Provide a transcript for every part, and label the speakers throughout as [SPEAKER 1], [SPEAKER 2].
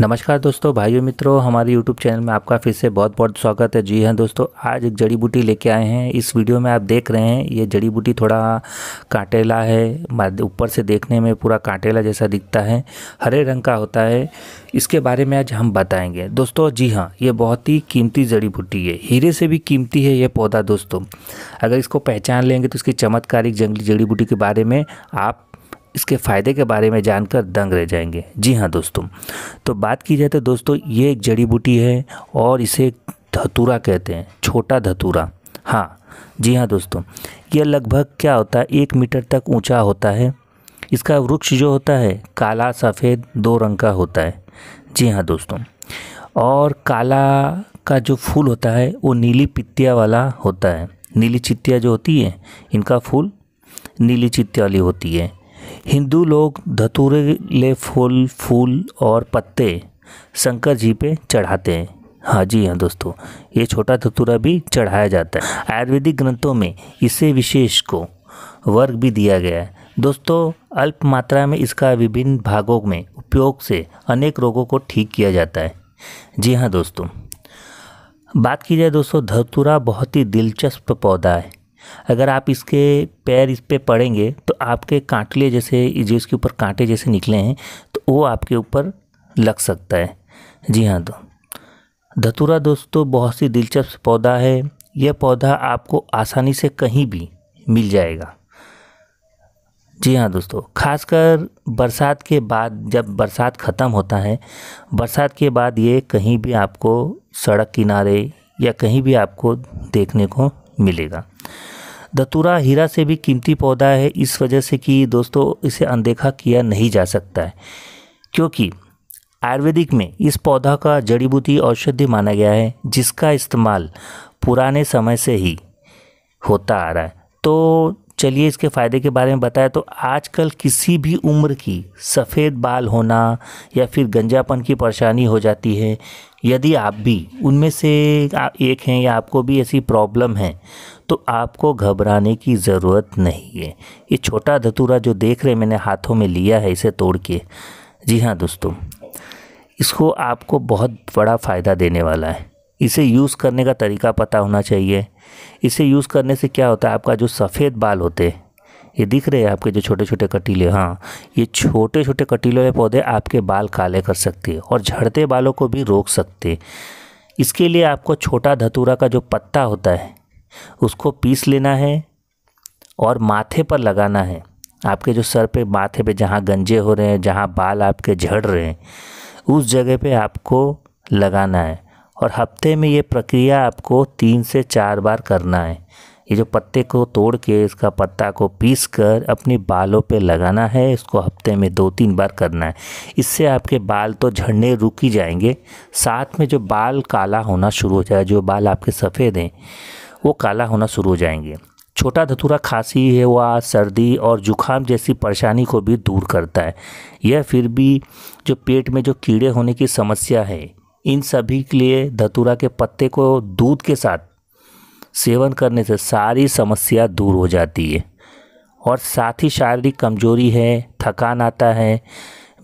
[SPEAKER 1] नमस्कार दोस्तों भाइयों मित्रों हमारे YouTube चैनल में आपका फिर से बहुत बहुत स्वागत है जी हाँ दोस्तों आज एक जड़ी बूटी लेके आए हैं इस वीडियो में आप देख रहे हैं ये जड़ी बूटी थोड़ा कांटेला है ऊपर से देखने में पूरा कांटेला जैसा दिखता है हरे रंग का होता है इसके बारे में आज हम बताएँगे दोस्तों जी हाँ ये बहुत ही कीमती जड़ी बूटी है हीरे से भी कीमती है ये पौधा दोस्तों अगर इसको पहचान लेंगे तो इसकी चमत्कारिक जंगली जड़ी बूटी के बारे में आप इसके फ़ायदे के बारे में जानकर दंग रह जाएंगे जी हाँ दोस्तों तो बात की जाए तो दोस्तों ये एक जड़ी बूटी है और इसे धतूरा कहते हैं छोटा धतूरा हाँ जी हाँ दोस्तों यह लगभग क्या होता है एक मीटर तक ऊंचा होता है इसका वृक्ष जो होता है काला सफ़ेद दो रंग का होता है जी हाँ दोस्तों और काला का जो फूल होता है वो नीली पित्तिया वाला होता है नीली चित्तिया जो होती है इनका फूल नीली चित्तिया वाली होती है हिंदू लोग धतूरे फूल फूल और पत्ते शंकर जी पे चढ़ाते हैं हाँ जी हाँ दोस्तों ये छोटा धतूरा भी चढ़ाया जाता है आयुर्वेदिक ग्रंथों में इसे विशेष को वर्ग भी दिया गया है दोस्तों अल्प मात्रा में इसका विभिन्न भागों में उपयोग से अनेक रोगों को ठीक किया जाता है जी हाँ दोस्तों बात की जाए दोस्तों धतूरा बहुत ही दिलचस्प पौधा है अगर आप इसके पैर इस पर पड़ेंगे तो आपके कांटले जैसे जो इसके ऊपर कांटे जैसे निकले हैं तो वो आपके ऊपर लग सकता है जी हाँ तो धतूरा दोस्तों बहुत सी दिलचस्प पौधा है यह पौधा आपको आसानी से कहीं भी मिल जाएगा जी हाँ दोस्तों खासकर बरसात के बाद जब बरसात ख़त्म होता है बरसात के बाद ये कहीं भी आपको सड़क किनारे या कहीं भी आपको देखने को मिलेगा दतुरा हीरा से भी कीमती पौधा है इस वजह से कि दोस्तों इसे अनदेखा किया नहीं जा सकता है क्योंकि आयुर्वेदिक में इस पौधा का जड़ी बूटी औषधि माना गया है जिसका इस्तेमाल पुराने समय से ही होता आ रहा है तो चलिए इसके फ़ायदे के बारे में बताया तो आजकल किसी भी उम्र की सफ़ेद बाल होना या फिर गंजापन की परेशानी हो जाती है यदि आप भी उनमें से एक हैं या आपको भी ऐसी प्रॉब्लम है तो आपको घबराने की ज़रूरत नहीं है ये छोटा धतूरा जो देख रहे मैंने हाथों में लिया है इसे तोड़ के जी हाँ दोस्तों इसको आपको बहुत बड़ा फ़ायदा देने वाला है इसे यूज़ करने का तरीका पता होना चाहिए इसे यूज़ करने से क्या होता है आपका जो सफ़ेद बाल होते हैं ये दिख रहे हैं आपके जो छोटे छोटे कटीले हाँ ये छोटे छोटे कटीले वाले पौधे आपके बाल काले कर सकते हैं और झड़ते बालों को भी रोक सकते इसके लिए आपको छोटा धतूरा का जो पत्ता होता है उसको पीस लेना है और माथे पर लगाना है आपके जो सर पे माथे पे जहाँ गंजे हो रहे हैं जहाँ बाल आपके झड़ रहे हैं उस जगह पे आपको लगाना है और हफ्ते में ये प्रक्रिया आपको तीन से चार बार करना है ये जो पत्ते को तोड़ के इसका पत्ता को पीस कर अपने बालों पे लगाना है इसको हफ्ते में दो तीन बार करना है इससे आपके बाल तो झड़ने रुक ही जाएंगे साथ में जो बाल काला होना शुरू हो जाए जो बाल आपके सफ़ेद हैं वो काला होना शुरू हो जाएंगे छोटा धतूरा खांसी है वह सर्दी और जुखाम जैसी परेशानी को भी दूर करता है यह फिर भी जो पेट में जो कीड़े होने की समस्या है इन सभी के लिए धतूरा के पत्ते को दूध के साथ सेवन करने से सारी समस्या दूर हो जाती है और साथ ही शारीरिक कमजोरी है थकान आता है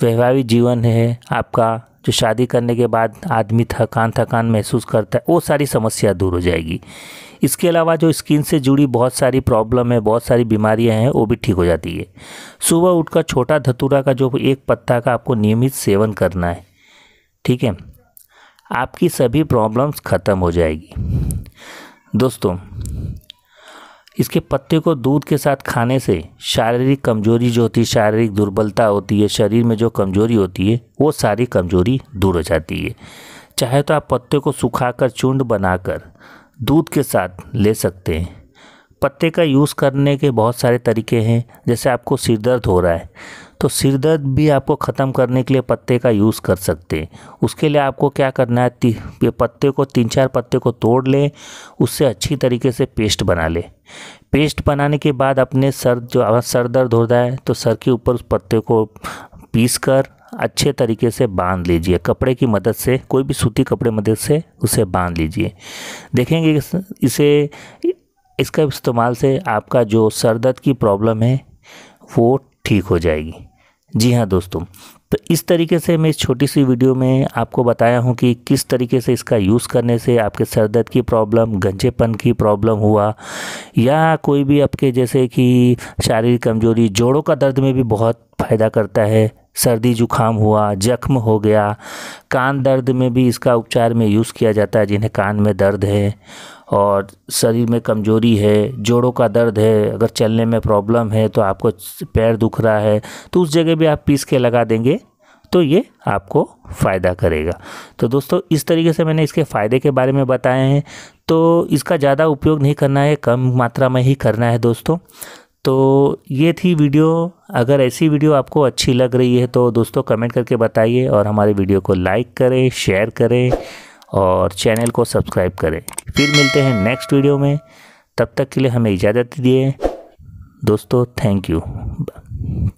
[SPEAKER 1] वैवाहिक जीवन है आपका जो शादी करने के बाद आदमी थकान थकान महसूस करता है वो सारी समस्या दूर हो जाएगी इसके अलावा जो स्किन से जुड़ी बहुत सारी प्रॉब्लम है बहुत सारी बीमारियां हैं वो भी ठीक हो जाती है सुबह उठकर छोटा धतूरा का जो एक पत्ता का आपको नियमित सेवन करना है ठीक है आपकी सभी प्रॉब्लम्स ख़त्म हो जाएगी दोस्तों इसके पत्ते को दूध के साथ खाने से शारीरिक कमजोरी जो होती है शारीरिक दुर्बलता होती है शरीर में जो कमजोरी होती है वो सारी कमजोरी दूर हो जाती है चाहे तो आप पत्ते को सुखाकर चूंड बनाकर दूध के साथ ले सकते हैं पत्ते का यूज़ करने के बहुत सारे तरीके हैं जैसे आपको सिर दर्द हो रहा है तो सिर दर्द भी आपको ख़त्म करने के लिए पत्ते का यूज़ कर सकते हैं उसके लिए आपको क्या करना है ये पत्ते को तीन चार पत्ते को तोड़ लें उससे अच्छी तरीके से पेस्ट बना लें पेस्ट बनाने के बाद अपने सर जो सर दर्द हो रहा है तो सर के ऊपर उस पत्ते को पीस कर अच्छे तरीके से बांध लीजिए कपड़े की मदद से कोई भी सूती कपड़े मदद से उसे बांध लीजिए देखेंगे इसे इसका इस्तेमाल से आपका जो सर दर्द की प्रॉब्लम है वो ठीक हो जाएगी जी हाँ दोस्तों तो इस तरीके से मैं इस छोटी सी वीडियो में आपको बताया हूँ कि किस तरीके से इसका यूज़ करने से आपके सर दर्द की प्रॉब्लम गंजेपन की प्रॉब्लम हुआ या कोई भी आपके जैसे कि शारीरिक कमजोरी जोड़ों का दर्द में भी बहुत फ़ायदा करता है सर्दी जुखाम हुआ जख्म हो गया कान दर्द में भी इसका उपचार में यूज़ किया जाता है जिन्हें कान में दर्द है और शरीर में कमज़ोरी है जोड़ों का दर्द है अगर चलने में प्रॉब्लम है तो आपको पैर दुख रहा है तो उस जगह भी आप पीस के लगा देंगे तो ये आपको फ़ायदा करेगा तो दोस्तों इस तरीके से मैंने इसके फ़ायदे के बारे में बताए हैं तो इसका ज़्यादा उपयोग नहीं करना है कम मात्रा में ही करना है दोस्तों तो ये थी वीडियो अगर ऐसी वीडियो आपको अच्छी लग रही है तो दोस्तों कमेंट करके बताइए और हमारे वीडियो को लाइक करें शेयर करें और चैनल को सब्सक्राइब करें फिर मिलते हैं नेक्स्ट वीडियो में तब तक के लिए हमें इजाज़त दिए दोस्तों थैंक यू